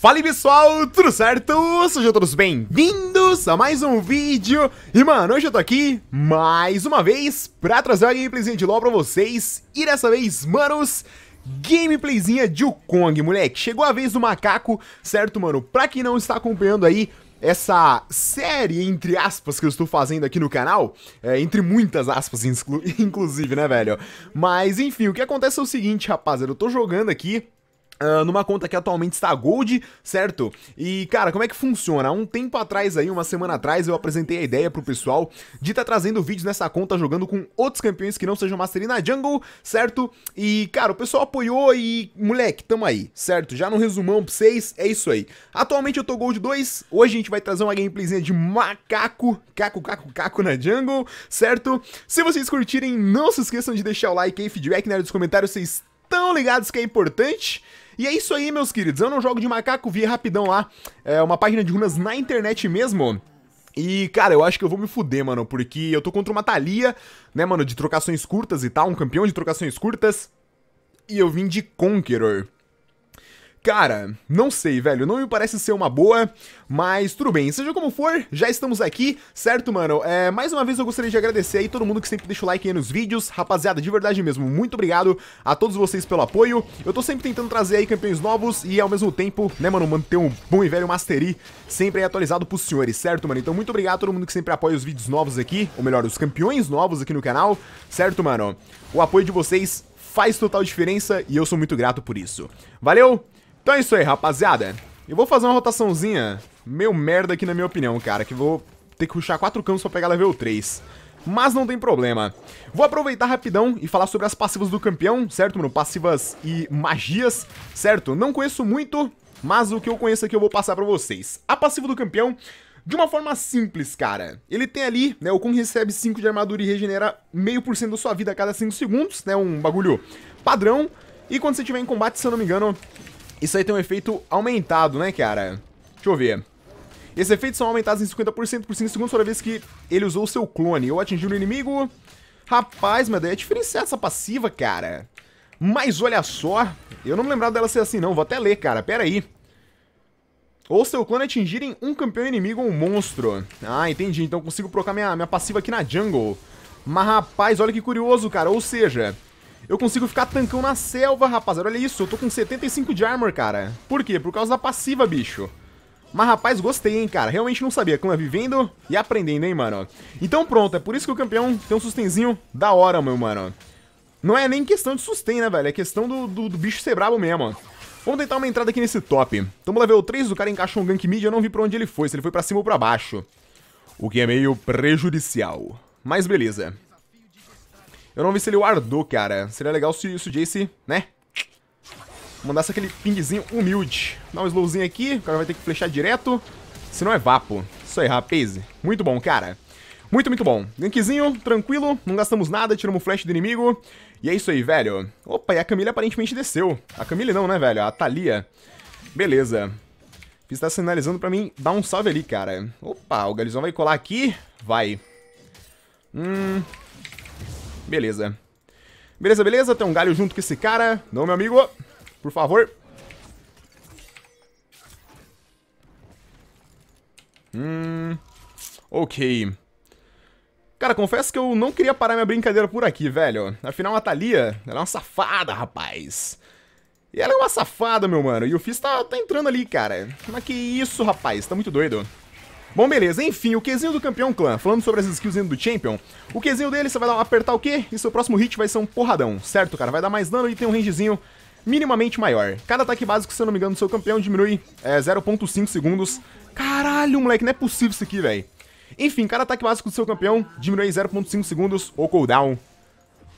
Fala pessoal, tudo certo? Sejam todos bem-vindos a mais um vídeo E mano, hoje eu tô aqui mais uma vez pra trazer uma gameplayzinha de LoL pra vocês E dessa vez, manos, gameplayzinha de Kong, moleque Chegou a vez do macaco, certo mano? Pra quem não está acompanhando aí essa série, entre aspas, que eu estou fazendo aqui no canal, é, entre muitas aspas, inclusive, né, velho? Mas, enfim, o que acontece é o seguinte, rapaz, eu tô jogando aqui Uh, numa conta que atualmente está Gold, certo? E, cara, como é que funciona? Há um tempo atrás aí, uma semana atrás, eu apresentei a ideia pro pessoal de estar tá trazendo vídeos nessa conta jogando com outros campeões que não sejam Mastery na Jungle, certo? E, cara, o pessoal apoiou e, moleque, tamo aí, certo? Já no resumão pra vocês, é isso aí. Atualmente eu tô Gold 2, hoje a gente vai trazer uma gameplayzinha de macaco, caco, caco, caco na Jungle, certo? Se vocês curtirem, não se esqueçam de deixar o like aí, feedback na né, área dos comentários, vocês tão ligados que é importante. E é isso aí, meus queridos. Eu não jogo de macaco, vi rapidão lá. É uma página de runas na internet mesmo. E, cara, eu acho que eu vou me fuder, mano, porque eu tô contra uma Thalia, né, mano, de trocações curtas e tal, um campeão de trocações curtas. E eu vim de Conqueror. Cara, não sei, velho, não me parece ser uma boa, mas tudo bem. Seja como for, já estamos aqui, certo, mano? É, mais uma vez eu gostaria de agradecer aí todo mundo que sempre deixa o like aí nos vídeos. Rapaziada, de verdade mesmo, muito obrigado a todos vocês pelo apoio. Eu tô sempre tentando trazer aí campeões novos e ao mesmo tempo, né, mano, manter um bom e velho Mastery sempre aí atualizado pros senhores, certo, mano? Então muito obrigado a todo mundo que sempre apoia os vídeos novos aqui, ou melhor, os campeões novos aqui no canal, certo, mano? O apoio de vocês faz total diferença e eu sou muito grato por isso. Valeu! Então é isso aí, rapaziada. Eu vou fazer uma rotaçãozinha meio merda aqui na minha opinião, cara, que vou ter que ruxar quatro campos pra pegar level 3. Mas não tem problema. Vou aproveitar rapidão e falar sobre as passivas do campeão, certo, mano? Passivas e magias, certo? Não conheço muito, mas o que eu conheço aqui eu vou passar pra vocês. A passiva do campeão, de uma forma simples, cara. Ele tem ali, né, o Kung recebe 5 de armadura e regenera meio por cento da sua vida a cada 5 segundos, né, um bagulho padrão. E quando você estiver em combate, se eu não me engano, isso aí tem um efeito aumentado, né, cara? Deixa eu ver. Esses efeitos são aumentados em 50% por 5 segundos toda vez que ele usou o seu clone ou atingiu o inimigo. Rapaz, meu Deus, é diferenciar essa passiva, cara. Mas olha só, eu não me lembrava dela ser assim não, vou até ler, cara, pera aí. Ou seu clone atingirem um campeão inimigo ou um monstro. Ah, entendi, então consigo trocar minha, minha passiva aqui na jungle. Mas rapaz, olha que curioso, cara, ou seja, eu consigo ficar tancão na selva, rapaziada. Olha isso, eu tô com 75 de armor, cara. Por quê? Por causa da passiva, bicho. Mas, rapaz, gostei, hein, cara. Realmente não sabia. Como é vivendo e aprendendo, hein, mano. Então, pronto. É por isso que o campeão tem um sustenzinho da hora, meu mano. Não é nem questão de sustain, né, velho? É questão do, do, do bicho ser brabo mesmo, Vamos tentar uma entrada aqui nesse top. Tamo level 3, o cara encaixou um gank mid, eu não vi pra onde ele foi, se ele foi pra cima ou pra baixo. O que é meio prejudicial. Mas beleza. Eu não vi se ele guardou, cara. Seria legal se, se o Jace, né? Mandasse aquele pingzinho humilde. Dá um slowzinho aqui, o cara vai ter que flechar direto. Se não é vapo. Isso aí, rapaz. Muito bom, cara. Muito, muito bom. Gankzinho, tranquilo, não gastamos nada, tiramos o flash do inimigo. E é isso aí, velho. Opa, e a Camille aparentemente desceu. A Camille não, né, velho? A Thalia. Beleza. Fiz tá sinalizando pra mim dar um salve ali, cara. Opa, o Galizão vai colar aqui. Vai. Hum, Beleza. Beleza, beleza. Tem um galho junto com esse cara. Não, meu amigo. Por favor. Hum... Ok. Cara, confesso que eu não queria parar minha brincadeira por aqui, velho. Afinal, a Thalia, ela é uma safada, rapaz. E ela é uma safada, meu mano. E o Fizz tá, tá entrando ali, cara. Mas que isso, rapaz. Tá muito doido. Bom, beleza. Enfim, o Qzinho do Campeão Clã. Falando sobre as skills do Champion, o Qzinho dele você vai dar, apertar o Q e seu próximo hit vai ser um porradão, certo, cara? Vai dar mais dano e tem um rangezinho minimamente maior. Cada ataque básico, se eu não me engano, do seu campeão diminui é, 0.5 segundos. Caralho, moleque, não é possível isso aqui, velho. Enfim, cada ataque básico do seu campeão diminui 0.5 segundos o cooldown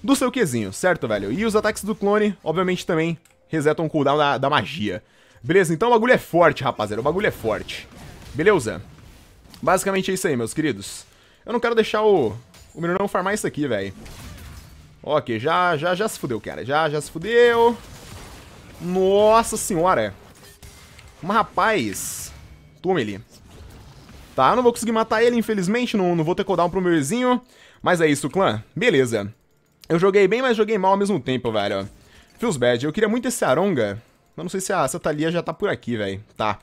do seu Qzinho, certo, velho? E os ataques do clone, obviamente, também resetam o cooldown da, da magia. Beleza, então o bagulho é forte, rapaziada, o bagulho é forte. Beleza? Basicamente é isso aí, meus queridos. Eu não quero deixar o, o meninão farmar isso aqui, velho. Ok, já, já, já se fudeu, cara. Já, já se fudeu. Nossa senhora. Mas, rapaz... Toma ele. Tá, não vou conseguir matar ele, infelizmente. Não, não vou ter cooldown pro meu Mas é isso, clã. Beleza. Eu joguei bem, mas joguei mal ao mesmo tempo, velho. Feels bad. Eu queria muito esse Aronga. Eu não sei se a, se a Thalia já tá por aqui, velho. Tá.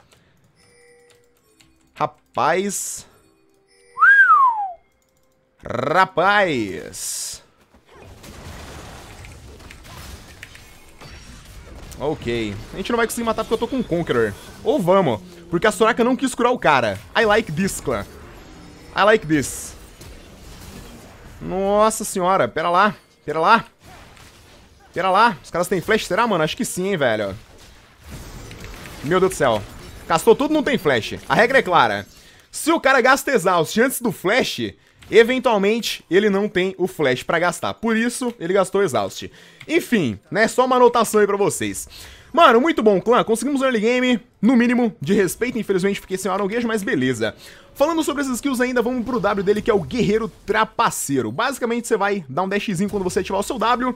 Rapaz. Rapaz. Ok. A gente não vai conseguir matar porque eu tô com um Conqueror. Ou vamos, porque a Soraka não quis curar o cara. I like this, clã. I like this. Nossa senhora, pera lá, pera lá. Pera lá, os caras têm flash, será, mano? Acho que sim, hein, velho. Meu Deus do céu gastou tudo, não tem flash. A regra é clara. Se o cara gasta exaust antes do flash, eventualmente ele não tem o flash para gastar. Por isso, ele gastou exaust. Enfim, né? Só uma anotação aí pra vocês. Mano, muito bom, clã. Conseguimos um early game, no mínimo, de respeito, infelizmente, porque sem é o Guejo, mas beleza. Falando sobre essas skills ainda, vamos pro W dele, que é o Guerreiro Trapaceiro. Basicamente, você vai dar um dashzinho quando você ativar o seu W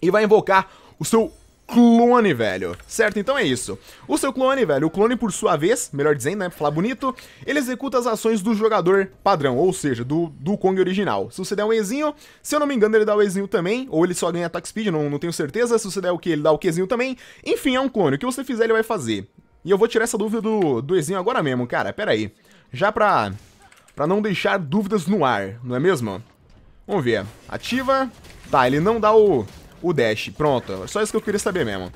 e vai invocar o seu clone, velho. Certo? Então é isso. O seu clone, velho, o clone por sua vez, melhor dizendo, né, pra falar bonito, ele executa as ações do jogador padrão, ou seja, do, do Kong original. Se você der um Ezinho, se eu não me engano, ele dá o Ezinho também, ou ele só ganha ataque speed, não, não tenho certeza. Se você der o que, ele dá o Qzinho também. Enfim, é um clone. O que você fizer, ele vai fazer. E eu vou tirar essa dúvida do, do Ezinho agora mesmo, cara. Pera aí. Já pra, pra não deixar dúvidas no ar, não é mesmo? Vamos ver. Ativa. Tá, ele não dá o o dash. Pronto, só isso que eu queria saber mesmo.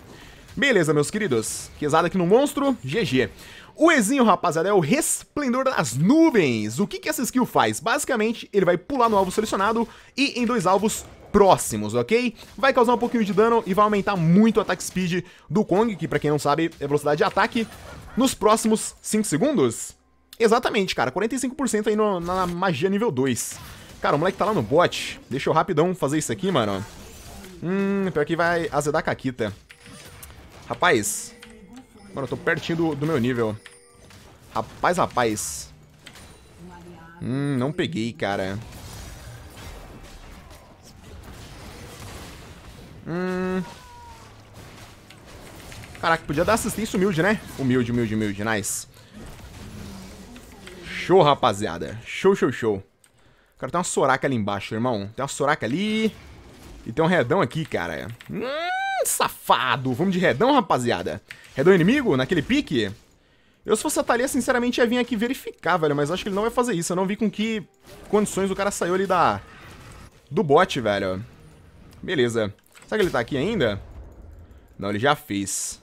Beleza, meus queridos. Quezada aqui no monstro, GG. O Ezinho, rapaziada, é o Resplendor das Nuvens. O que, que essa skill faz? Basicamente, ele vai pular no alvo selecionado e em dois alvos próximos, ok? Vai causar um pouquinho de dano e vai aumentar muito o ataque speed do Kong, que pra quem não sabe é velocidade de ataque, nos próximos 5 segundos. Exatamente, cara, 45% aí no, na magia nível 2. Cara, o moleque tá lá no bot. Deixa eu rapidão fazer isso aqui, mano. Hum, pior que vai azedar a Caquita. Rapaz. Mano, eu tô pertinho do, do meu nível. Rapaz, rapaz. Hum, não peguei, cara. Hum. Caraca, podia dar assistência humilde, né? Humilde, humilde, humilde. Nice. Show, rapaziada. Show, show, show. Cara, tem uma soraca ali embaixo, irmão. Tem uma soraca ali. E tem um redão aqui, cara. Hum, safado. Vamos de redão, rapaziada. Redão inimigo, naquele pique. Eu, se fosse a Thalia, sinceramente, ia vir aqui verificar, velho. Mas acho que ele não vai fazer isso. Eu não vi com que condições o cara saiu ali da... Do bot, velho. Beleza. Será que ele tá aqui ainda? Não, ele já fez.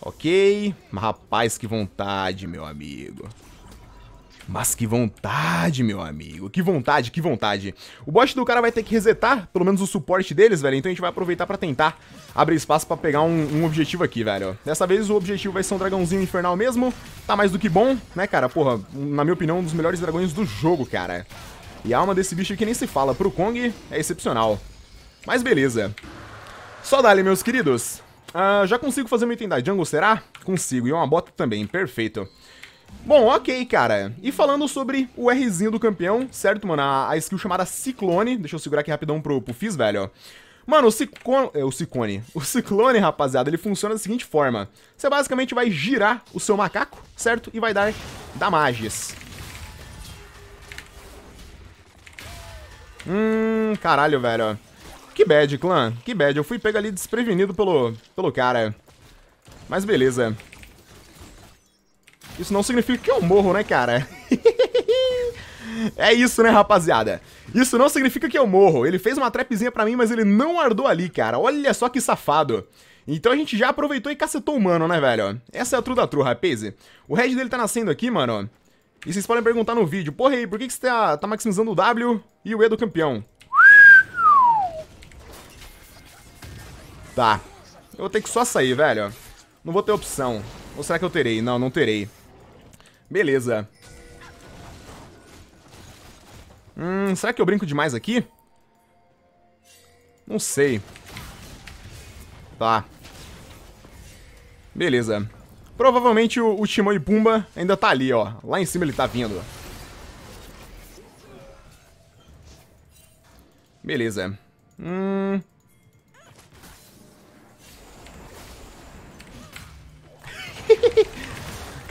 Ok. Rapaz, que vontade, meu amigo. Mas que vontade, meu amigo. Que vontade, que vontade. O bot do cara vai ter que resetar, pelo menos o suporte deles, velho. Então a gente vai aproveitar pra tentar abrir espaço pra pegar um, um objetivo aqui, velho. Dessa vez o objetivo vai ser um dragãozinho infernal mesmo. Tá mais do que bom, né, cara? Porra, na minha opinião, um dos melhores dragões do jogo, cara. E a alma desse bicho aqui nem se fala. Pro Kong é excepcional. Mas beleza. Só dali, meus queridos. Uh, já consigo fazer meu item da jungle, será? Consigo. E uma bota também. Perfeito. Bom, ok, cara. E falando sobre o Rzinho do campeão, certo, mano? A, a skill chamada Ciclone. Deixa eu segurar aqui rapidão pro, pro Fizz, velho, Mano, o Ciclone... É, o Ciclone. O Ciclone, rapaziada, ele funciona da seguinte forma. Você basicamente vai girar o seu macaco, certo? E vai dar damages. Hum, caralho, velho. Que bad, clã. Que bad. Eu fui pego ali desprevenido pelo, pelo cara. Mas beleza. Isso não significa que eu morro, né, cara? é isso, né, rapaziada? Isso não significa que eu morro. Ele fez uma trapzinha pra mim, mas ele não ardou ali, cara. Olha só que safado. Então a gente já aproveitou e cacetou o mano, né, velho? Essa é a true da true, rapaz. O Red dele tá nascendo aqui, mano. E vocês podem perguntar no vídeo, porra aí, por que, que você tá, tá maximizando o W e o E do campeão? Tá. Eu vou ter que só sair, velho. Não vou ter opção. Ou será que eu terei? Não, não terei. Beleza. Hum, será que eu brinco demais aqui? Não sei. Tá. Beleza. Provavelmente o, o Timão e Pumba ainda tá ali, ó. Lá em cima ele tá vindo. Beleza. Hum...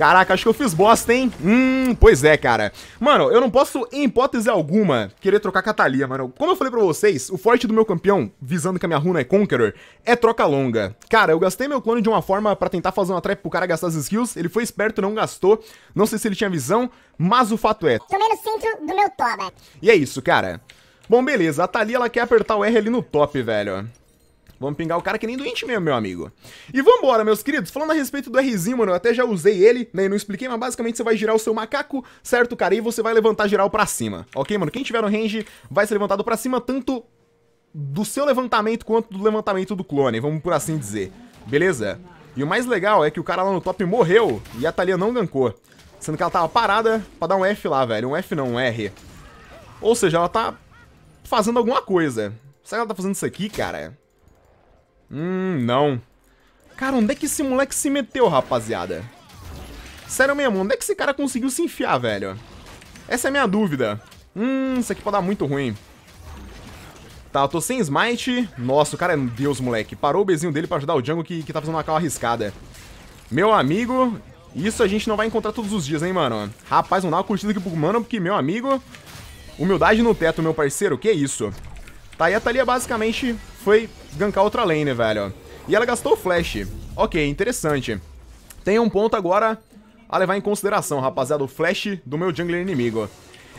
Caraca, acho que eu fiz bosta, hein? Hum, pois é, cara. Mano, eu não posso, em hipótese alguma, querer trocar Thalia, mano. Como eu falei pra vocês, o forte do meu campeão, visando que a minha runa é Conqueror, é troca longa. Cara, eu gastei meu clone de uma forma pra tentar fazer uma trap pro cara gastar as skills. Ele foi esperto, não gastou. Não sei se ele tinha visão, mas o fato é... Tomei no centro do meu toba. E é isso, cara. Bom, beleza. A Thalia, ela quer apertar o R ali no top, velho. Vamos pingar o cara que nem doente mesmo, meu amigo. E vambora, meus queridos. Falando a respeito do Rzinho, mano, eu até já usei ele, né? E não expliquei, mas basicamente você vai girar o seu macaco, certo, cara? E você vai levantar geral pra cima, ok, mano? Quem tiver no range vai ser levantado pra cima, tanto do seu levantamento quanto do levantamento do clone, vamos por assim dizer. Beleza? E o mais legal é que o cara lá no top morreu e a Thalia não gankou. Sendo que ela tava parada pra dar um F lá, velho. Um F não, um R. Ou seja, ela tá fazendo alguma coisa. Será que ela tá fazendo isso aqui, cara? Hum, não. Cara, onde é que esse moleque se meteu, rapaziada? Sério mesmo, onde é que esse cara conseguiu se enfiar, velho? Essa é a minha dúvida. Hum, isso aqui pode dar muito ruim. Tá, eu tô sem smite. Nossa, o cara é Deus, moleque. Parou o bezinho dele pra ajudar o Django que, que tá fazendo uma cal arriscada. Meu amigo, isso a gente não vai encontrar todos os dias, hein, mano. Rapaz, não dá uma curtida aqui pro mano, porque, meu amigo... Humildade no teto, meu parceiro, que isso. Tá, e a Thalia basicamente foi gankar outra lane, velho. E ela gastou flash. Ok, interessante. Tem um ponto agora a levar em consideração, rapaziada, o flash do meu jungler inimigo.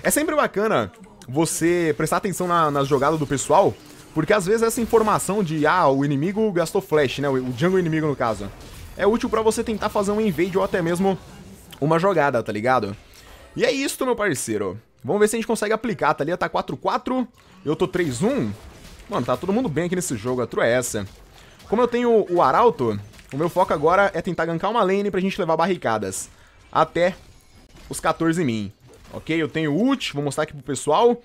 É sempre bacana você prestar atenção na, na jogada do pessoal, porque às vezes essa informação de, ah, o inimigo gastou flash, né, o jungle inimigo no caso, é útil pra você tentar fazer um invade ou até mesmo uma jogada, tá ligado? E é isso, meu parceiro. Vamos ver se a gente consegue aplicar, tá ali, tá 4-4, eu tô 3-1, Mano, tá todo mundo bem aqui nesse jogo, a true é essa. Como eu tenho o Arauto, o meu foco agora é tentar gankar uma lane pra gente levar barricadas. Até os 14 em mim. Ok, eu tenho ult, vou mostrar aqui pro pessoal.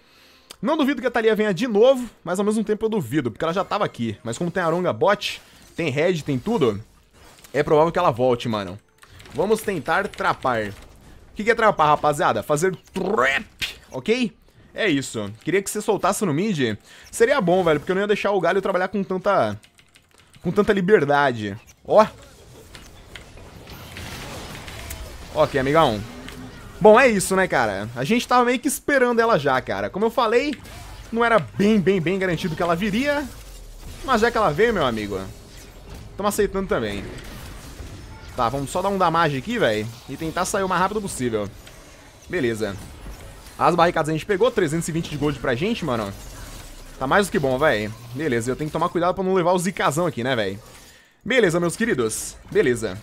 Não duvido que a Thalia venha de novo, mas ao mesmo tempo eu duvido, porque ela já tava aqui. Mas como tem Aronga bot, tem Red, tem tudo, é provável que ela volte, mano. Vamos tentar trapar. O que, que é trapar, rapaziada? Fazer trap, ok? É isso. Queria que você soltasse no mid. Seria bom, velho, porque eu não ia deixar o Galho trabalhar com tanta... Com tanta liberdade. Ó. Ok, amigão. Bom, é isso, né, cara? A gente tava meio que esperando ela já, cara. Como eu falei, não era bem, bem, bem garantido que ela viria. Mas já é que ela veio, meu amigo, estamos aceitando também. Tá, vamos só dar um damage aqui, velho, e tentar sair o mais rápido possível. Beleza. As barricadas a gente pegou, 320 de gold pra gente, mano. Tá mais do que bom, velho. Beleza, eu tenho que tomar cuidado pra não levar o zicazão aqui, né, velho? Beleza, meus queridos. Beleza.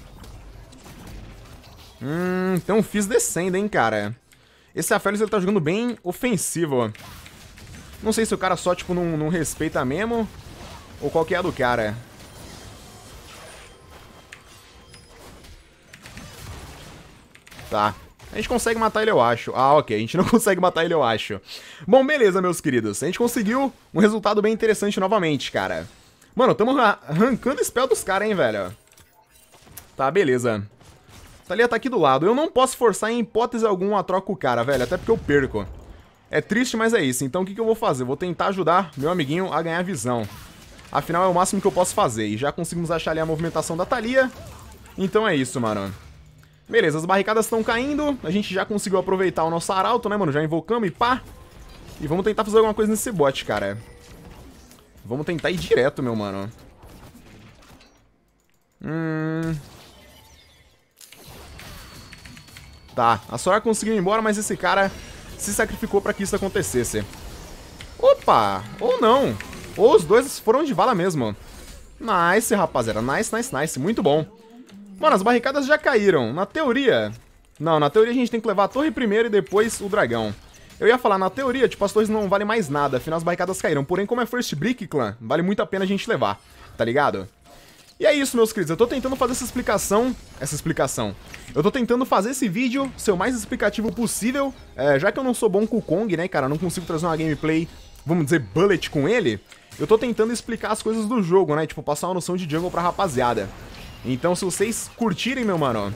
Hum, então um Fizz descendo, hein, cara. Esse Aphelios, ele tá jogando bem ofensivo. Não sei se o cara só, tipo, não, não respeita mesmo ou qual que é a do cara. Tá. A gente consegue matar ele, eu acho. Ah, ok. A gente não consegue matar ele, eu acho. Bom, beleza, meus queridos. A gente conseguiu um resultado bem interessante novamente, cara. Mano, tamo arrancando spell dos caras, hein, velho. Tá, beleza. Thalia tá aqui do lado. Eu não posso forçar em hipótese alguma a troca com o cara, velho. Até porque eu perco. É triste, mas é isso. Então o que, que eu vou fazer? Vou tentar ajudar meu amiguinho a ganhar visão. Afinal, é o máximo que eu posso fazer. E já conseguimos achar ali a movimentação da Thalia. Então é isso, mano. Beleza, as barricadas estão caindo. A gente já conseguiu aproveitar o nosso arauto, né, mano? Já invocamos e pá. E vamos tentar fazer alguma coisa nesse bot, cara. Vamos tentar ir direto, meu mano. Hum... Tá, a Sora conseguiu ir embora, mas esse cara se sacrificou pra que isso acontecesse. Opa! Ou não. Ou os dois foram de vala mesmo. Nice, rapaziada. Nice, nice, nice. Muito bom. Mano, as barricadas já caíram. Na teoria... Não, na teoria a gente tem que levar a torre primeiro e depois o dragão. Eu ia falar, na teoria, tipo, as torres não valem mais nada, afinal as barricadas caíram. Porém, como é First Brick Clan, vale muito a pena a gente levar, tá ligado? E é isso, meus queridos, eu tô tentando fazer essa explicação... Essa explicação. Eu tô tentando fazer esse vídeo ser o mais explicativo possível, é, já que eu não sou bom com o Kong, né, cara, não consigo trazer uma gameplay, vamos dizer, bullet com ele, eu tô tentando explicar as coisas do jogo, né, tipo, passar uma noção de jungle pra rapaziada. Então, se vocês curtirem, meu mano,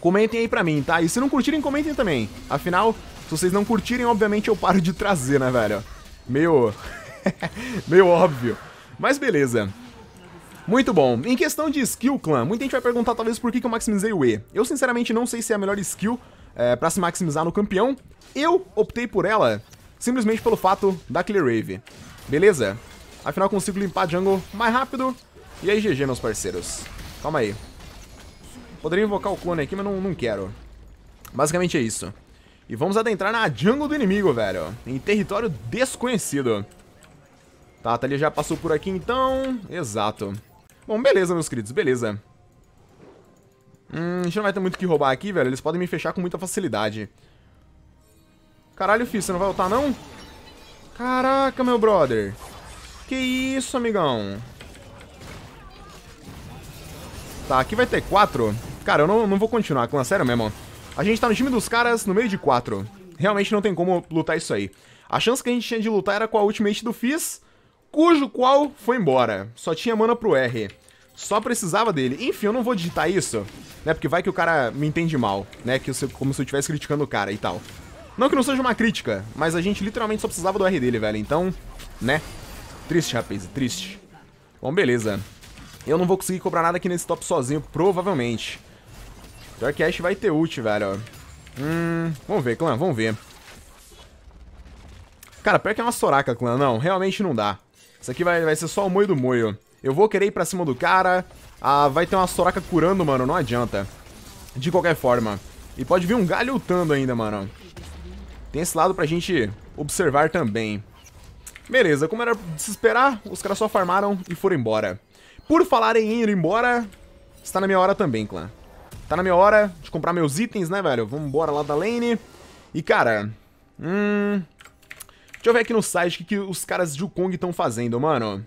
comentem aí pra mim, tá? E se não curtirem, comentem também. Afinal, se vocês não curtirem, obviamente eu paro de trazer, né, velho? Meio... meio óbvio. Mas beleza. Muito bom. Em questão de skill, clã, muita gente vai perguntar talvez por que, eu maximizei o E. Eu sinceramente não sei se é a melhor skill é, pra se maximizar no campeão. Eu optei por ela simplesmente pelo fato da Clear Wave. Beleza? Afinal, consigo limpar jungle mais rápido. E aí, GG, meus parceiros. Calma aí. Poderia invocar o clone aqui, mas não, não quero. Basicamente é isso. E vamos adentrar na jungle do inimigo, velho. Em território desconhecido. Tá, a Thalia já passou por aqui então. Exato. Bom, beleza, meus queridos, beleza. Hum, a gente não vai ter muito o que roubar aqui, velho. Eles podem me fechar com muita facilidade. Caralho, Fih, você não vai lutar, não? Caraca, meu brother. Que isso, amigão. Tá, aqui vai ter quatro. Cara, eu não, não vou continuar, clã, sério mesmo. A gente tá no time dos caras no meio de quatro. Realmente não tem como lutar isso aí. A chance que a gente tinha de lutar era com a ultimate do Fizz, cujo qual foi embora. Só tinha mana pro R. Só precisava dele. Enfim, eu não vou digitar isso, né? Porque vai que o cara me entende mal, né? Que eu, como se eu estivesse criticando o cara e tal. Não que não seja uma crítica, mas a gente literalmente só precisava do R dele, velho. Então, né? Triste, rapaz, triste. Bom, beleza. Eu não vou conseguir cobrar nada aqui nesse top sozinho, provavelmente. Pior que Ash vai ter ult, velho. Hum, vamos ver, clã, vamos ver. Cara, pior que é uma soraca, clã. Não, realmente não dá. Isso aqui vai, vai ser só o moio do moio. Eu vou querer ir pra cima do cara. Ah, vai ter uma soraca curando, mano. Não adianta. De qualquer forma. E pode vir um galho lutando ainda, mano. Tem esse lado pra gente observar também. Beleza, como era de se esperar, os caras só farmaram e foram embora. Por falar em ir embora, está na minha hora também, clã. Tá na minha hora de comprar meus itens, né, velho? Vamos embora lá da lane. E, cara... Hum... Deixa eu ver aqui no site o que, que os caras de Kong estão fazendo, mano.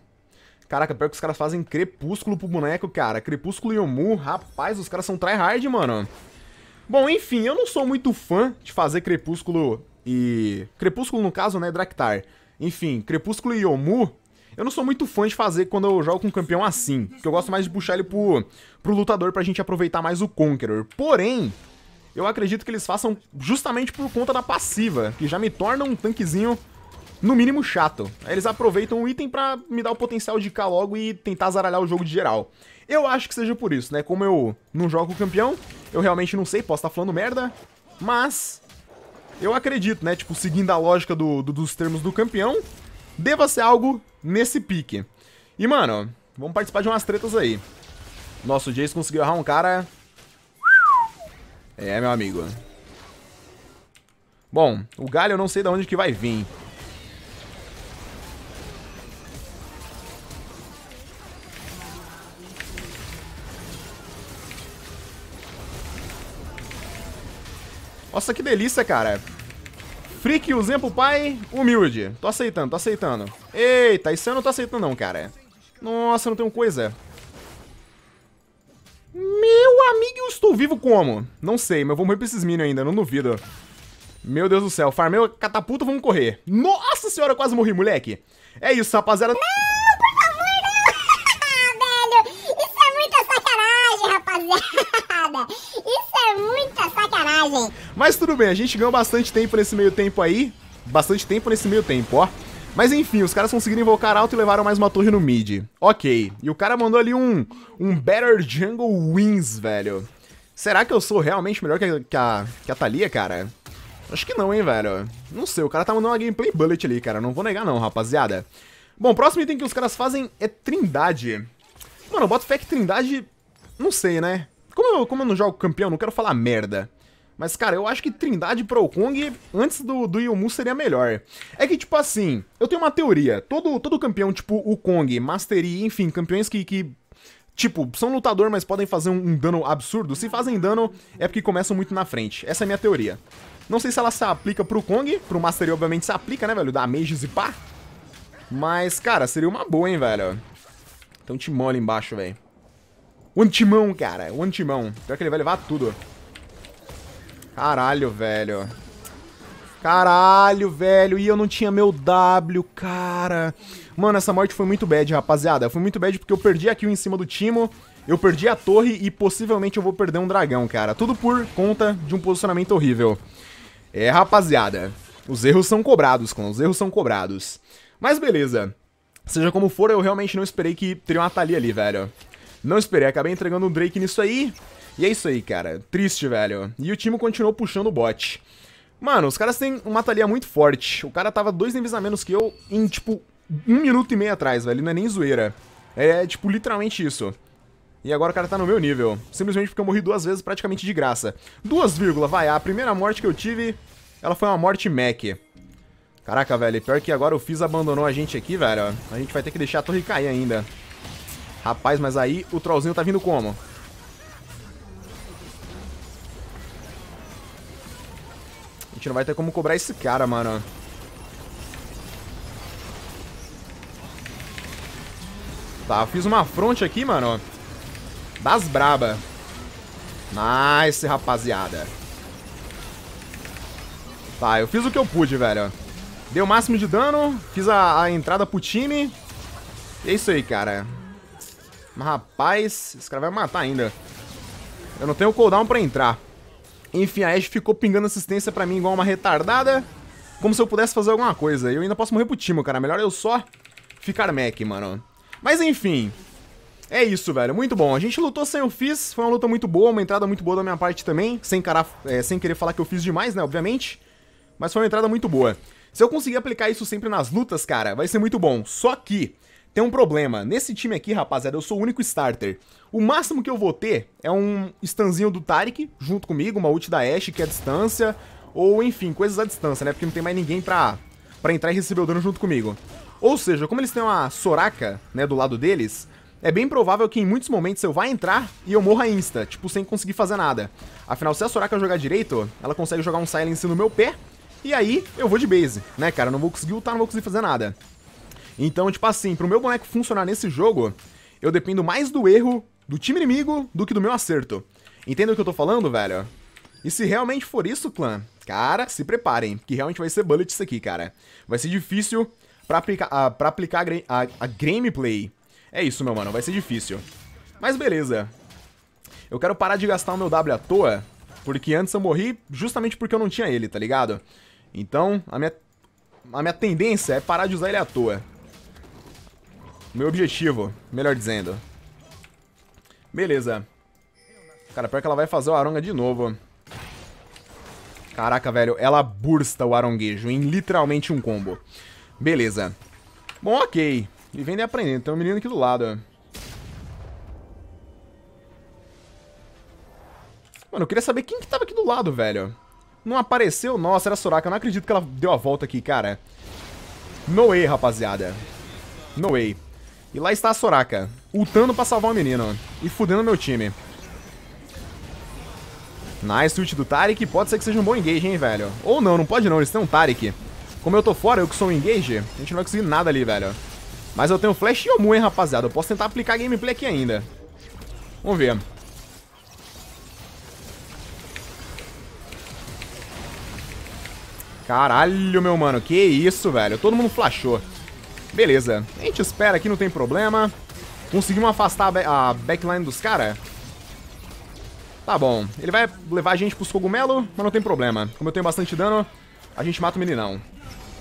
Caraca, pior que os caras fazem crepúsculo pro boneco, cara. Crepúsculo e Yomu, rapaz, os caras são tryhard, mano. Bom, enfim, eu não sou muito fã de fazer crepúsculo e... Crepúsculo, no caso, né, Draktar. Enfim, crepúsculo e Yomu eu não sou muito fã de fazer quando eu jogo com um campeão assim, porque eu gosto mais de puxar ele pro, pro lutador pra gente aproveitar mais o Conqueror. Porém, eu acredito que eles façam justamente por conta da passiva, que já me torna um tanquezinho no mínimo chato. Aí eles aproveitam o item pra me dar o potencial de K logo e tentar zaralhar o jogo de geral. Eu acho que seja por isso, né? Como eu não jogo o campeão, eu realmente não sei, posso estar tá falando merda, mas eu acredito, né? Tipo, seguindo a lógica do, do, dos termos do campeão, deva ser algo nesse pique. E, mano, vamos participar de umas tretas aí. Nosso Jace conseguiu errar um cara... É, meu amigo. Bom, o galho eu não sei de onde que vai vir. Nossa, que delícia, cara. Freak o Zempo Pai, humilde. Tô aceitando, tô aceitando. Eita, isso eu não tô aceitando não, cara. Nossa, não tenho coisa. Meu amigo, eu estou vivo como? Não sei, mas eu vou morrer pra esses minions ainda, não duvido. Meu Deus do céu, farmei catapulta, vamos correr. Nossa senhora, eu quase morri, moleque. É isso, rapaziada. Não, por favor, não. Velho, isso é muita sacanagem, rapaziada. Isso é muita sacanagem. Mas tudo bem, a gente ganhou bastante tempo nesse meio tempo aí. Bastante tempo nesse meio tempo, ó. Mas enfim, os caras conseguiram invocar alto e levaram mais uma torre no mid. Ok. E o cara mandou ali um, um Better Jungle Wins, velho. Será que eu sou realmente melhor que a, que a, que a Thalia, cara? Acho que não, hein, velho. Não sei, o cara tá mandando uma gameplay bullet ali, cara. Não vou negar não, rapaziada. Bom, próximo item que os caras fazem é Trindade. Mano, eu boto fé que Trindade... Não sei, né? Como eu, como eu não jogo campeão, não quero falar merda. Mas, cara, eu acho que Trindade Pro Kong antes do, do Yomu seria melhor. É que, tipo assim, eu tenho uma teoria. Todo, todo campeão, tipo o Kong, Mastery, enfim, campeões que, que tipo, são lutador, mas podem fazer um, um, dano absurdo. Se fazem dano, é porque começam muito na frente. Essa é a minha teoria. Não sei se ela se aplica pro Kong, pro Mastery obviamente se aplica, né, velho? Da Mages e pá. Mas, cara, seria uma boa, hein, velho? Tem um timão ali embaixo, velho. o timão, cara. o timão. Pior que ele vai levar tudo. Caralho, velho. Caralho, velho. E eu não tinha meu W, cara. Mano, essa morte foi muito bad, rapaziada. Foi muito bad porque eu perdi a kill em cima do Timo. Eu perdi a torre e possivelmente eu vou perder um dragão, cara. Tudo por conta de um posicionamento horrível. É, rapaziada. Os erros são cobrados, clã. Os erros são cobrados. Mas beleza. Seja como for, eu realmente não esperei que teria uma Thalia ali, velho. Não esperei. Acabei entregando o um Drake nisso aí. E é isso aí, cara. Triste, velho. E o time continuou puxando o bot. Mano, os caras têm uma talia muito forte. O cara tava dois níveis a menos que eu em, tipo, um minuto e meio atrás, velho. Não é nem zoeira. É, tipo, literalmente isso. E agora o cara tá no meu nível. Simplesmente porque eu morri duas vezes praticamente de graça. Duas vírgula, vai. A primeira morte que eu tive, ela foi uma morte Mac. Caraca, velho. Pior que agora o Fizz abandonou a gente aqui, velho. A gente vai ter que deixar a torre cair ainda. Rapaz, mas aí o trollzinho tá vindo como? gente não vai ter como cobrar esse cara, mano. Tá, fiz uma fronte aqui, mano. Das braba. Nice, rapaziada. Tá, eu fiz o que eu pude, velho. Dei o máximo de dano, fiz a, a entrada pro time. E é isso aí, cara. Mas, rapaz, esse cara vai matar ainda. Eu não tenho cooldown pra entrar. Enfim, a Ashe ficou pingando assistência pra mim igual uma retardada. Como se eu pudesse fazer alguma coisa. Eu ainda posso morrer pro Timo, cara. Melhor eu só ficar mec mano. Mas enfim. É isso, velho. Muito bom. A gente lutou sem o Fizz. Foi uma luta muito boa, uma entrada muito boa da minha parte também. Sem, é, sem querer falar que eu fiz demais, né? Obviamente. Mas foi uma entrada muito boa. Se eu conseguir aplicar isso sempre nas lutas, cara, vai ser muito bom. Só que tem um problema. Nesse time aqui, rapaziada, eu sou o único starter. O máximo que eu vou ter é um stanzinho do Tarik junto comigo, uma ult da Ashe, que é a distância, ou enfim, coisas à distância, né? Porque não tem mais ninguém pra, pra entrar e receber o dano junto comigo. Ou seja, como eles têm uma Soraka, né, do lado deles, é bem provável que em muitos momentos eu vá entrar e eu morra insta, tipo, sem conseguir fazer nada. Afinal, se a Soraka jogar direito, ela consegue jogar um Silence no meu pé, e aí eu vou de base, né, cara? Não vou conseguir ultar, não vou conseguir fazer nada. Então, tipo assim, pro meu boneco funcionar nesse jogo, eu dependo mais do erro do time inimigo do que do meu acerto. Entendem o que eu tô falando, velho? E se realmente for isso, clã, cara, se preparem, que realmente vai ser bullet isso aqui, cara. Vai ser difícil pra aplicar, a, ah, pra aplicar a, a, a gameplay. É isso, meu mano, vai ser difícil. Mas beleza. Eu quero parar de gastar o meu W à toa, porque antes eu morri justamente porque eu não tinha ele, tá ligado? Então, a minha, a minha tendência é parar de usar ele à toa. Meu objetivo, melhor dizendo. Beleza. Cara, pior que ela vai fazer o Aronga de novo. Caraca, velho, ela bursta o Aronguejo em literalmente um combo. Beleza. Bom, ok. Ele vem aprendendo. Tem um menino aqui do lado. Mano, eu queria saber quem que tava aqui do lado, velho. Não apareceu? Nossa, era Soraka. Eu não acredito que ela deu a volta aqui, cara. No way, rapaziada. No way. E lá está a Soraka, ultando pra salvar o menino e fudendo meu time. Nice ult do Tarik, pode ser que seja um bom engage, hein, velho. Ou não, não pode não, eles têm um Tarik. Como eu tô fora, eu que sou um engage, a gente não vai conseguir nada ali, velho. Mas eu tenho Flash e Omu, hein, rapaziada. Eu posso tentar aplicar gameplay aqui ainda. Vamos ver. Caralho, meu mano, que isso, velho. Todo mundo flashou. Beleza, a gente espera aqui, não tem problema. Conseguimos afastar a backline dos caras? Tá bom, ele vai levar a gente pros cogumelos, mas não tem problema. Como eu tenho bastante dano, a gente mata o meninão.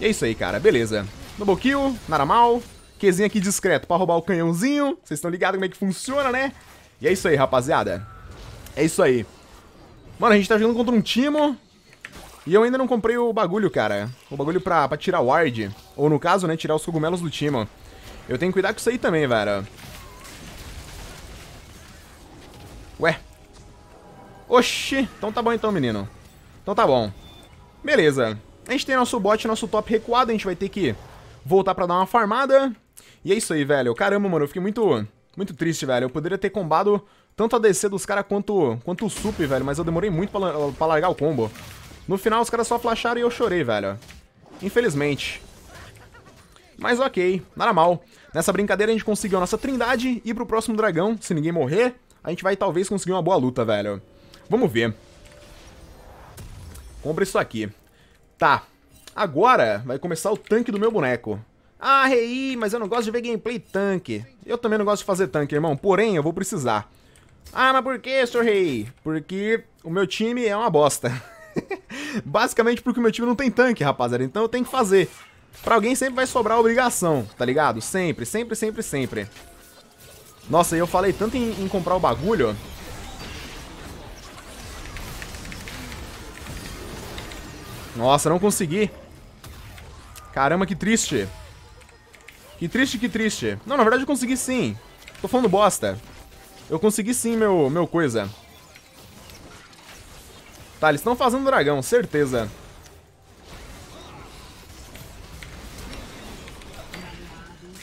E é isso aí, cara, beleza. Double kill, nada mal. Qzinho aqui discreto pra roubar o canhãozinho. Vocês estão ligados como é que funciona, né? E é isso aí, rapaziada. É isso aí. Mano, a gente tá jogando contra um time e eu ainda não comprei o bagulho, cara. O bagulho pra, pra tirar ward. Ou no caso, né, tirar os cogumelos do time. Eu tenho que cuidar com isso aí também, velho. Ué. Oxi. Então tá bom então, menino. Então tá bom. Beleza. A gente tem nosso bot, nosso top recuado. A gente vai ter que voltar pra dar uma farmada. E é isso aí, velho. Caramba, mano. Eu fiquei muito, muito triste, velho. Eu poderia ter combado tanto a DC dos caras quanto, quanto o sup, velho. Mas eu demorei muito pra, pra largar o combo. No final, os caras só flasharam e eu chorei, velho. Infelizmente. Mas ok, nada mal. Nessa brincadeira a gente conseguiu a nossa trindade e pro próximo dragão, se ninguém morrer, a gente vai talvez conseguir uma boa luta, velho. Vamos ver. Compra isso aqui. Tá. Agora vai começar o tanque do meu boneco. Ah, rei, mas eu não gosto de ver gameplay tanque. Eu também não gosto de fazer tanque, irmão. Porém, eu vou precisar. Ah, mas por que, Sr. Rei? Porque o meu time é uma bosta. Basicamente porque o meu time não tem tanque, rapaziada. Então eu tenho que fazer. Pra alguém sempre vai sobrar a obrigação, tá ligado? Sempre, sempre, sempre, sempre. Nossa, e eu falei tanto em, em comprar o bagulho, Nossa, não consegui. Caramba, que triste. Que triste, que triste. Não, na verdade eu consegui sim. Tô falando bosta. Eu consegui sim, meu, meu coisa. Tá, eles estão fazendo dragão, certeza.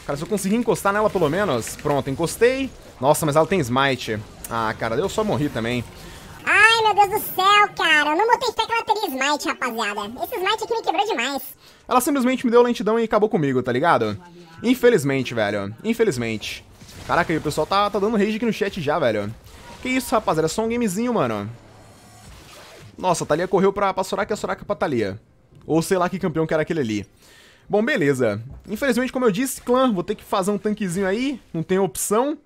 Cara, se eu conseguir encostar nela pelo menos... Pronto, encostei. Nossa, mas ela tem smite. Ah, cara, eu só morri também. Ai, meu Deus do céu, cara. Eu não botei fé que ela teria smite, rapaziada. Esse smite aqui me quebrou demais. Ela simplesmente me deu lentidão e acabou comigo, tá ligado? Infelizmente, velho. Infelizmente. Caraca, aí o pessoal tá, tá dando rage aqui no chat já, velho. Que isso, rapaziada. É só um gamezinho, mano. Nossa, a Thalia correu pra, pra Soraka e a Soraka pra Thalia. Ou sei lá que campeão que era aquele ali. Bom, beleza. Infelizmente, como eu disse, clã, vou ter que fazer um tanquezinho aí. Não tem opção.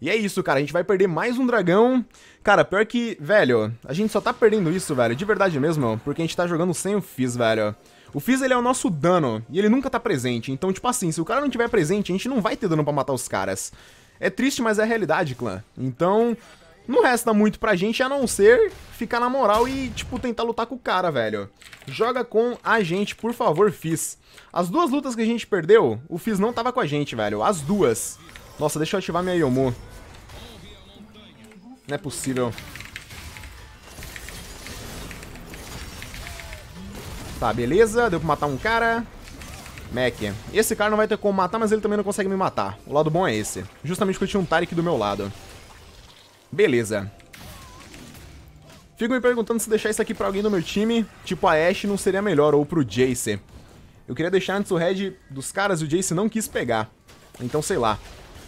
E é isso, cara. A gente vai perder mais um dragão. Cara, pior que, velho, a gente só tá perdendo isso, velho. De verdade mesmo. Porque a gente tá jogando sem o Fizz, velho. O Fizz, ele é o nosso dano. E ele nunca tá presente. Então, tipo assim, se o cara não tiver presente, a gente não vai ter dano pra matar os caras. É triste, mas é a realidade, clã. Então, não resta muito pra gente a não ser ficar na moral e, tipo, tentar lutar com o cara, velho. Joga com a gente, por favor, Fizz. As duas lutas que a gente perdeu, o Fizz não tava com a gente, velho. As duas. Nossa, deixa eu ativar minha Yomu. Não é possível. Tá, beleza. Deu pra matar um cara. Mac. Esse cara não vai ter como matar, mas ele também não consegue me matar. O lado bom é esse. Justamente porque eu tinha um Tarek do meu lado. Beleza. Fico me perguntando se deixar isso aqui pra alguém do meu time, tipo a Ashe, não seria melhor, ou pro Jace. Eu queria deixar antes o Red dos caras e o Jace não quis pegar. Então, sei lá.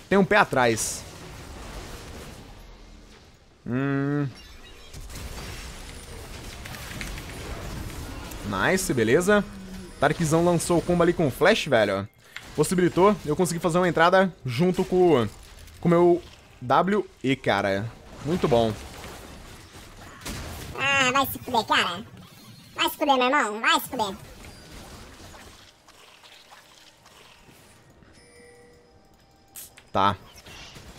Tem um pé atrás. Hum... Nice, beleza. Tarkzão lançou o combo ali com o Flash, velho. Possibilitou eu consegui fazer uma entrada junto com o meu W e cara. Muito bom. Ah, vai se fuder, cara. Vai se fuder, meu irmão. Vai se fuder. Tá.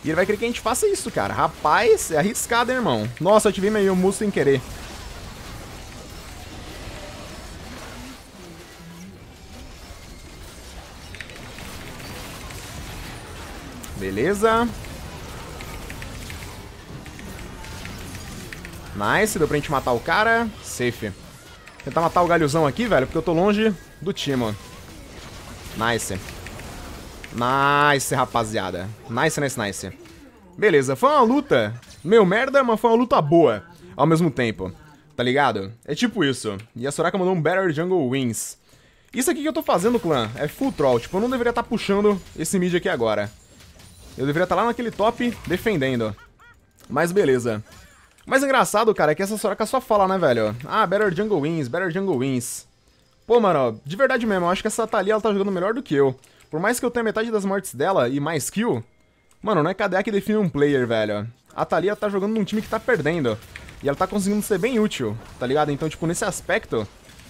E ele vai querer que a gente faça isso, cara. Rapaz, é arriscado, hein, irmão. Nossa, eu tive meio musto sem querer. Beleza. Nice, deu pra gente matar o cara. Safe. Tentar matar o galhozão aqui, velho, porque eu tô longe do Timo. Nice. Nice, rapaziada. Nice, nice, nice. Beleza, foi uma luta meio merda, mas foi uma luta boa ao mesmo tempo. Tá ligado? É tipo isso. E a Soraka mandou um Better Jungle Wins. Isso aqui que eu tô fazendo, clã, é full troll. Tipo, eu não deveria estar tá puxando esse mid aqui agora. Eu deveria estar tá lá naquele top defendendo. Mas beleza mais engraçado, cara, é que essa Soraka só é fala, né, velho? Ah, Better Jungle Wins, Better Jungle Wins. Pô, mano, de verdade mesmo, eu acho que essa Thalia, ela tá jogando melhor do que eu. Por mais que eu tenha metade das mortes dela e mais kill, mano, não é KDA que define um player, velho. A Thalia tá jogando num time que tá perdendo. E ela tá conseguindo ser bem útil, tá ligado? Então, tipo, nesse aspecto,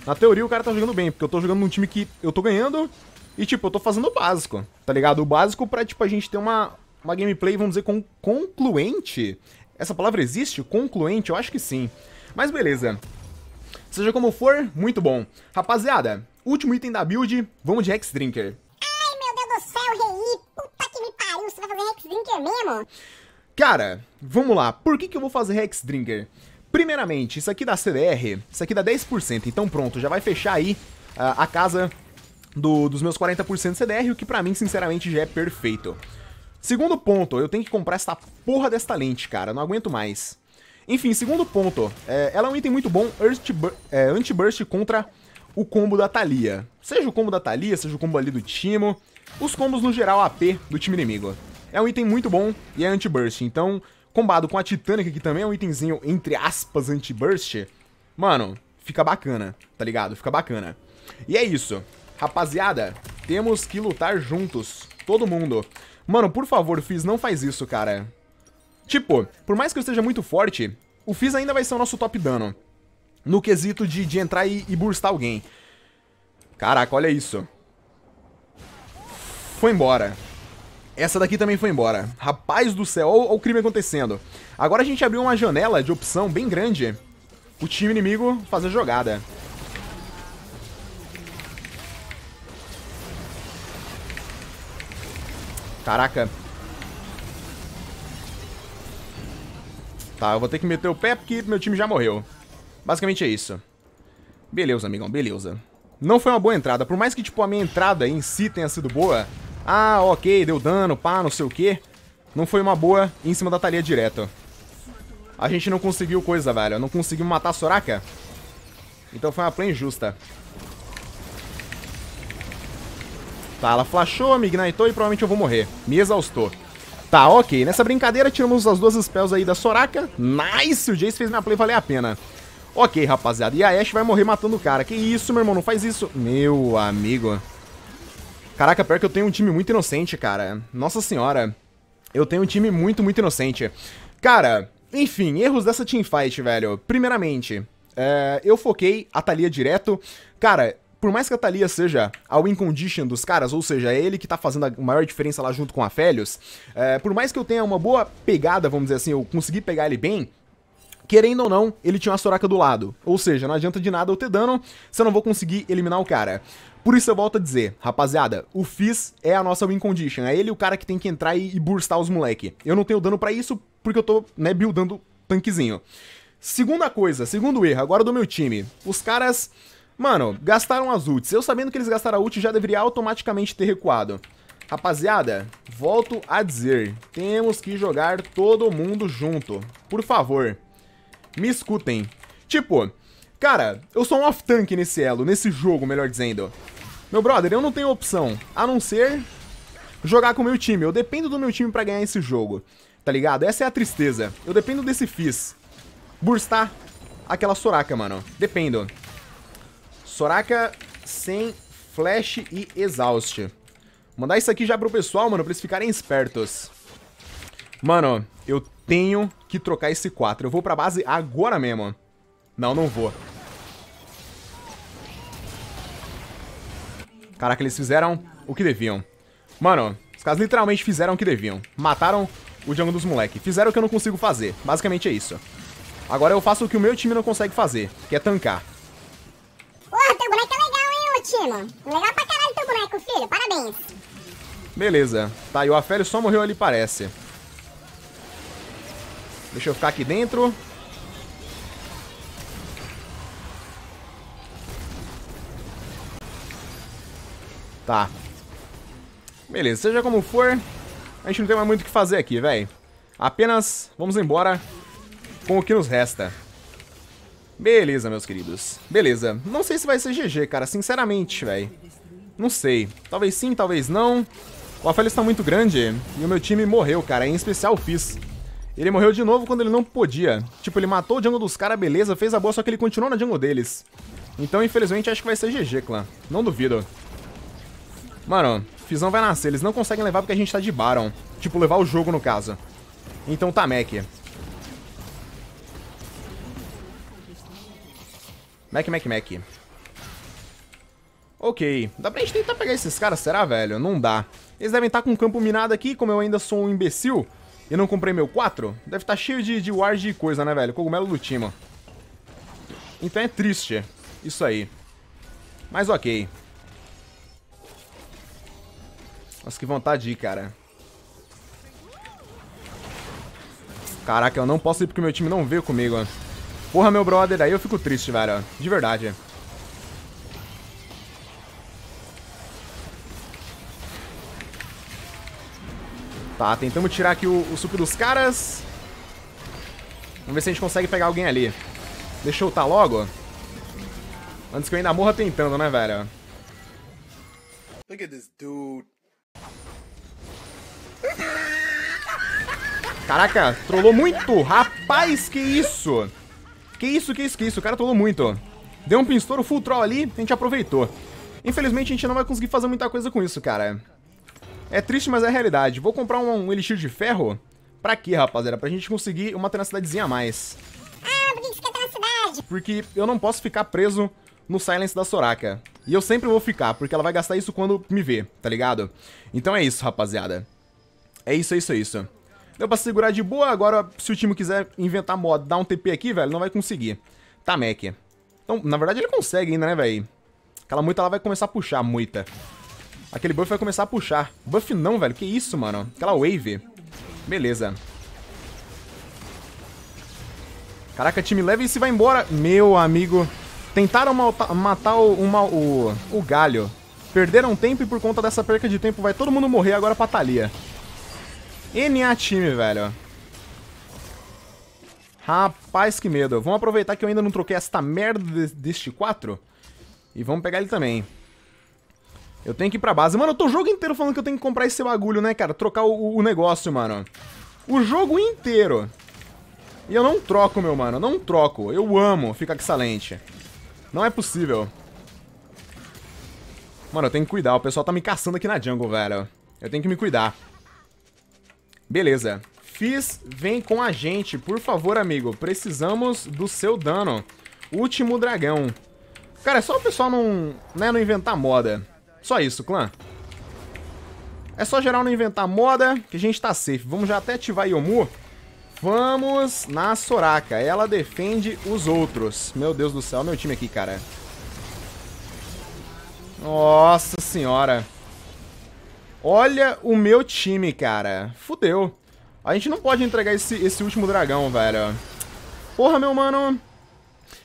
na teoria o cara tá jogando bem, porque eu tô jogando num time que eu tô ganhando e, tipo, eu tô fazendo o básico, tá ligado? O básico pra, tipo, a gente ter uma, uma gameplay, vamos dizer, con concluente essa palavra existe? Concluente? Eu acho que sim. Mas beleza. Seja como for, muito bom. Rapaziada, último item da build, vamos de Hex Drinker. Ai, meu Deus do céu, Rei, puta que me pariu, você vai fazer Hex Drinker mesmo? Cara, vamos lá, por que, que eu vou fazer Hex Drinker? Primeiramente, isso aqui dá CDR, isso aqui dá 10%, então pronto, já vai fechar aí uh, a casa do, dos meus 40% CDR, o que pra mim, sinceramente, já é perfeito. Segundo ponto, eu tenho que comprar essa porra desta lente, cara. Não aguento mais. Enfim, segundo ponto. É, ela é um item muito bom, é, anti-burst contra o combo da Thalia. Seja o combo da Thalia, seja o combo ali do Timo. Os combos no geral AP do time inimigo. É um item muito bom e é anti-burst. Então, combado com a Titânica, que também é um itemzinho, entre aspas, anti-burst. Mano, fica bacana, tá ligado? Fica bacana. E é isso. Rapaziada, temos que lutar juntos. Todo mundo. Mano, por favor, Fizz, não faz isso, cara. Tipo, por mais que eu esteja muito forte, o Fizz ainda vai ser o nosso top dano. No quesito de, de entrar e, e burstar alguém. Caraca, olha isso. Foi embora. Essa daqui também foi embora. Rapaz do céu, olha o crime acontecendo. Agora a gente abriu uma janela de opção bem grande. O time inimigo fazer jogada. Caraca. Tá, eu vou ter que meter o pé porque meu time já morreu. Basicamente é isso. Beleza, amigão, beleza. Não foi uma boa entrada. Por mais que, tipo, a minha entrada em si tenha sido boa... Ah, ok, deu dano, pá, não sei o quê. Não foi uma boa em cima da Thalia direto. A gente não conseguiu coisa, velho. Não conseguimos matar a Soraka. Então foi uma play injusta. Tá, ela flashou, me ignitou e provavelmente eu vou morrer. Me exaustou. Tá, ok. Nessa brincadeira, tiramos as duas spells aí da Soraka. Nice! O Jace fez minha play valer a pena. Ok, rapaziada. E a Ashe vai morrer matando o cara. Que isso, meu irmão? Não faz isso. Meu amigo. Caraca, pior que eu tenho um time muito inocente, cara. Nossa senhora. Eu tenho um time muito, muito inocente. Cara, enfim, erros dessa teamfight, velho. Primeiramente, é, eu foquei a Thalia direto. Cara, por mais que a Thalia seja a win condition dos caras, ou seja, é ele que tá fazendo a maior diferença lá junto com a Felios, é, por mais que eu tenha uma boa pegada, vamos dizer assim, eu consegui pegar ele bem, querendo ou não, ele tinha uma Soraka do lado. Ou seja, não adianta de nada eu ter dano, se eu não vou conseguir eliminar o cara. Por isso eu volto a dizer, rapaziada, o Fizz é a nossa win condition, é ele o cara que tem que entrar e, e burstar os moleque. Eu não tenho dano para isso porque eu tô, né, buildando tanquezinho. Segunda coisa, segundo erro, agora do meu time. Os caras Mano, gastaram as ults. Eu sabendo que eles gastaram a ult, já deveria automaticamente ter recuado. Rapaziada, volto a dizer, temos que jogar todo mundo junto. Por favor, me escutem. Tipo, cara, eu sou um off-tank nesse elo, nesse jogo, melhor dizendo. Meu brother, eu não tenho opção, a não ser jogar com o meu time. Eu dependo do meu time pra ganhar esse jogo, tá ligado? Essa é a tristeza. Eu dependo desse Fizz. Burstar aquela Soraka, mano. Dependo. Soraka sem flash e exaust. Vou mandar isso aqui já pro pessoal, mano, pra eles ficarem espertos. Mano, eu tenho que trocar esse 4. Eu vou pra base agora mesmo. Não, não vou. Caraca, eles fizeram o que deviam. Mano, os caras literalmente fizeram o que deviam. Mataram o jungle dos moleques. Fizeram o que eu não consigo fazer. Basicamente é isso. Agora eu faço o que o meu time não consegue fazer, que é tancar. Porra, teu boneco é legal, hein, Timo? Legal pra caralho teu boneco, filho. Parabéns. Beleza. Tá, e o Afélio só morreu ali, parece. Deixa eu ficar aqui dentro. Tá. Beleza, seja como for, a gente não tem mais muito o que fazer aqui, velho. Apenas vamos embora com o que nos resta. Beleza, meus queridos. Beleza. Não sei se vai ser GG, cara. Sinceramente, velho. Não sei. Talvez sim, talvez não. O Rafael está muito grande e o meu time morreu, cara. Em especial o Fizz. Ele morreu de novo quando ele não podia. Tipo, ele matou o jungle dos caras, beleza, fez a boa, só que ele continuou na jungle deles. Então, infelizmente, acho que vai ser GG, clã. Não duvido. Mano, Fizão vai nascer. Eles não conseguem levar porque a gente tá de Baron. Tipo, levar o jogo, no caso. Então tá, Mac. Mac, Mac, Mac. Ok. Dá pra gente tentar pegar esses caras, será, velho? Não dá. Eles devem estar tá com o campo minado aqui, como eu ainda sou um imbecil e não comprei meu 4. Deve estar tá cheio de, de ward e coisa, né, velho? Cogumelo do time. Então é triste. Isso aí. Mas ok. Nossa, que vontade, cara. Caraca, eu não posso ir porque meu time não veio comigo, ó. Porra, meu brother, daí eu fico triste, velho. De verdade. Tá, tentamos tirar aqui o, o suco dos caras. Vamos ver se a gente consegue pegar alguém ali. Deixa eu ultar logo. Antes que eu ainda morra tentando, né, velho? Look at this dude. Caraca, trollou muito! Rapaz, que isso! Que isso, que isso, que isso. O cara tolou muito. Deu um pinstouro full troll ali, a gente aproveitou. Infelizmente, a gente não vai conseguir fazer muita coisa com isso, cara. É triste, mas é a realidade. Vou comprar um, um elixir de ferro? Pra quê, rapaziada? Pra gente conseguir uma tenacidadezinha a mais. Ah, por que você quer tenacidade? Porque eu não posso ficar preso no silence da Soraka. E eu sempre vou ficar, porque ela vai gastar isso quando me ver, tá ligado? Então é isso, rapaziada. É isso, é isso, é isso. Deu pra segurar de boa, agora se o time quiser inventar moda, dar um TP aqui, velho, não vai conseguir. Tá, Mac. Então, na verdade ele consegue ainda, né, velho? Aquela moita lá vai começar a puxar, moita. Aquele buff vai começar a puxar. Buff não, velho, que isso, mano? Aquela wave. Beleza. Caraca, time leve e se vai embora. Meu amigo. Tentaram matar o, uma, o, o galho. Perderam tempo e por conta dessa perca de tempo vai todo mundo morrer agora pra Thalia. NA time, velho. Rapaz, que medo. Vamos aproveitar que eu ainda não troquei esta merda de, deste 4. E vamos pegar ele também. Eu tenho que ir pra base. Mano, eu tô o jogo inteiro falando que eu tenho que comprar esse bagulho, né, cara? Trocar o, o negócio, mano. O jogo inteiro. E eu não troco, meu mano. Eu não troco. Eu amo ficar com essa lente. Não é possível. Mano, eu tenho que cuidar. O pessoal tá me caçando aqui na jungle, velho. Eu tenho que me cuidar. Beleza. Fizz, vem com a gente, por favor, amigo. Precisamos do seu dano. Último dragão. Cara, é só o pessoal não, né, não inventar moda. Só isso, clã. É só geral não inventar moda, que a gente tá safe. Vamos já até ativar Yomu. Vamos na Soraka. Ela defende os outros. Meu Deus do céu, meu time aqui, cara. Nossa senhora. Olha o meu time, cara. Fudeu. A gente não pode entregar esse, esse último dragão, velho. Porra, meu mano.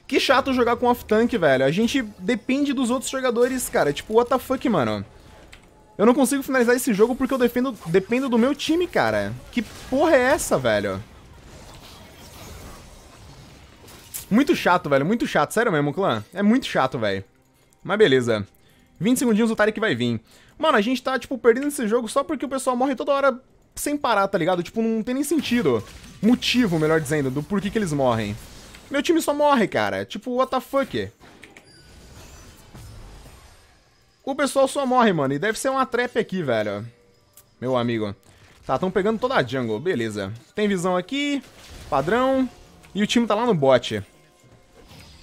Que chato jogar com off-tank, velho. A gente depende dos outros jogadores, cara. Tipo, what the fuck, mano. Eu não consigo finalizar esse jogo porque eu defendo, dependo do meu time, cara. Que porra é essa, velho? Muito chato, velho. Muito chato. Sério mesmo, clã. É muito chato, velho. Mas beleza. 20 segundinhos o Tarek vai vir. Mano, a gente tá, tipo, perdendo esse jogo só porque o pessoal morre toda hora sem parar, tá ligado? Tipo, não tem nem sentido. Motivo, melhor dizendo, do porquê que eles morrem. Meu time só morre, cara. Tipo, what the fuck? O pessoal só morre, mano. E deve ser uma trap aqui, velho. Meu amigo. Tá, estão pegando toda a jungle. Beleza. Tem visão aqui. Padrão. E o time tá lá no bot.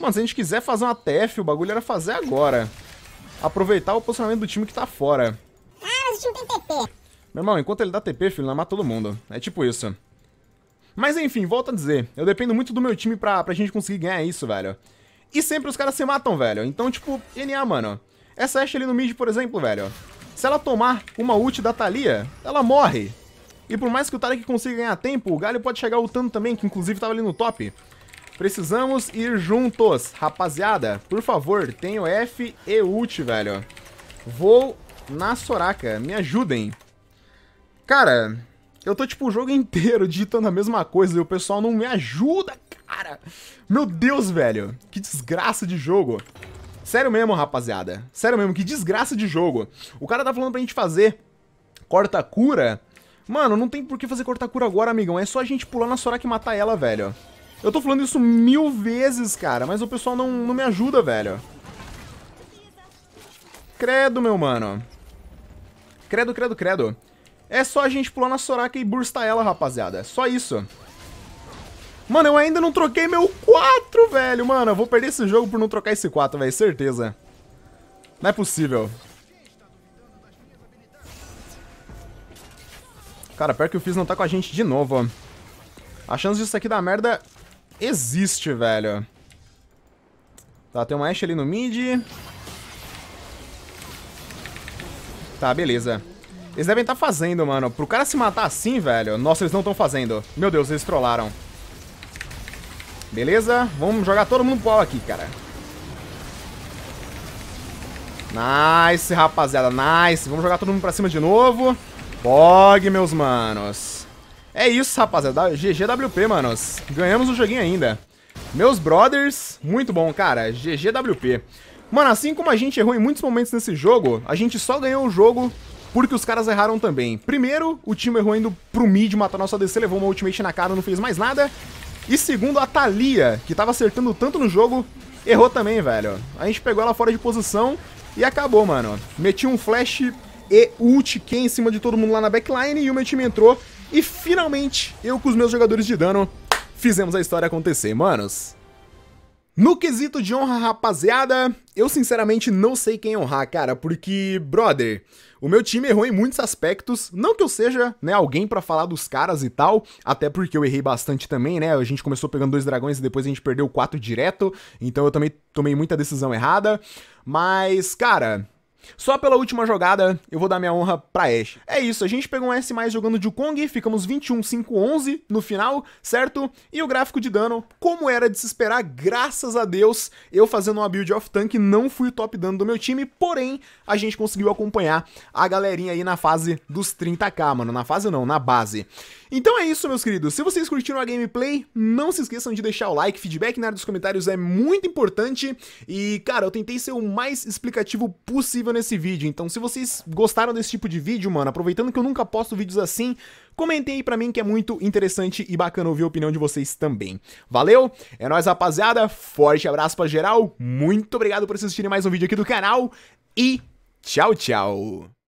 Mano, se a gente quiser fazer uma TF, o bagulho era fazer agora aproveitar o posicionamento do time que tá fora. Ah, mas o time tem TP. Meu irmão, enquanto ele dá TP, filho, ele mata todo mundo. É tipo isso. Mas enfim, volto a dizer, eu dependo muito do meu time pra, pra gente conseguir ganhar isso, velho. E sempre os caras se matam, velho. Então, tipo, NA, mano. Essa Ashe ali no mid, por exemplo, velho. Se ela tomar uma ult da Thalia, ela morre. E por mais que o Tarek consiga ganhar tempo, o Galho pode chegar ultando também, que inclusive tava ali no top. Precisamos ir juntos. Rapaziada, por favor, tenho F e ult, velho. Vou na Soraka. Me ajudem. Cara, eu tô, tipo, o jogo inteiro digitando a mesma coisa e o pessoal não me ajuda, cara. Meu Deus, velho. Que desgraça de jogo. Sério mesmo, rapaziada. Sério mesmo, que desgraça de jogo. O cara tá falando pra gente fazer corta-cura. Mano, não tem por que fazer corta-cura agora, amigão. É só a gente pular na Soraka e matar ela, velho. Eu tô falando isso mil vezes, cara, mas o pessoal não, não me ajuda, velho. Credo, meu mano. Credo, credo, credo. É só a gente pular na Soraka e burstar ela, rapaziada. É só isso. Mano, eu ainda não troquei meu 4, velho. Mano, eu vou perder esse jogo por não trocar esse 4, velho. Certeza. Não é possível. Cara, pior que o Fizz não tá com a gente de novo, ó. A chance disso aqui dar merda é existe, velho. Tá, tem uma Ashe ali no mid. Tá, beleza. Eles devem estar tá fazendo, mano. Pro cara se matar assim, velho... Nossa, eles não estão fazendo. Meu Deus, eles trollaram. Beleza? Vamos jogar todo mundo pro aqui, cara. Nice, rapaziada. Nice. Vamos jogar todo mundo pra cima de novo. Bog, meus manos. É isso, rapaziada. GGWP, manos. Ganhamos o joguinho ainda. Meus brothers, muito bom, cara. GGWP. Mano, assim como a gente errou em muitos momentos nesse jogo, a gente só ganhou o jogo porque os caras erraram também. Primeiro, o time errou indo pro mid matar nossa ADC, levou uma ultimate na cara, não fez mais nada. E segundo, a Thalia, que tava acertando tanto no jogo, errou também, velho. A gente pegou ela fora de posição e acabou, mano. Meti um flash e ult quem em cima de todo mundo lá na backline e o meu time entrou e finalmente, eu com os meus jogadores de dano, fizemos a história acontecer, manos. No quesito de honra, rapaziada, eu sinceramente não sei quem honrar, cara, porque, brother, o meu time errou em muitos aspectos. Não que eu seja, né, alguém para falar dos caras e tal, até porque eu errei bastante também, né? A gente começou pegando dois dragões e depois a gente perdeu quatro direto, então eu também tomei muita decisão errada. Mas, cara, só pela última jogada, eu vou dar minha honra pra Ashe. É isso, a gente pegou um S+, jogando de Kong, ficamos 21, 5, 11 no final, certo? E o gráfico de dano, como era de se esperar, graças a Deus, eu fazendo uma build off tank, não fui o top dano do meu time, porém, a gente conseguiu acompanhar a galerinha aí na fase dos 30k, mano. Na fase não, na base. Então é isso, meus queridos. Se vocês curtiram a gameplay, não se esqueçam de deixar o like, feedback na área dos comentários é muito importante. E, cara, eu tentei ser o mais explicativo possível nesse vídeo. Então, se vocês gostaram desse tipo de vídeo, mano, aproveitando que eu nunca posto vídeos assim, comentem aí pra mim que é muito interessante e bacana ouvir a opinião de vocês também. Valeu? É nóis, rapaziada. Forte abraço pra geral. Muito obrigado por assistirem mais um vídeo aqui do canal. E tchau, tchau.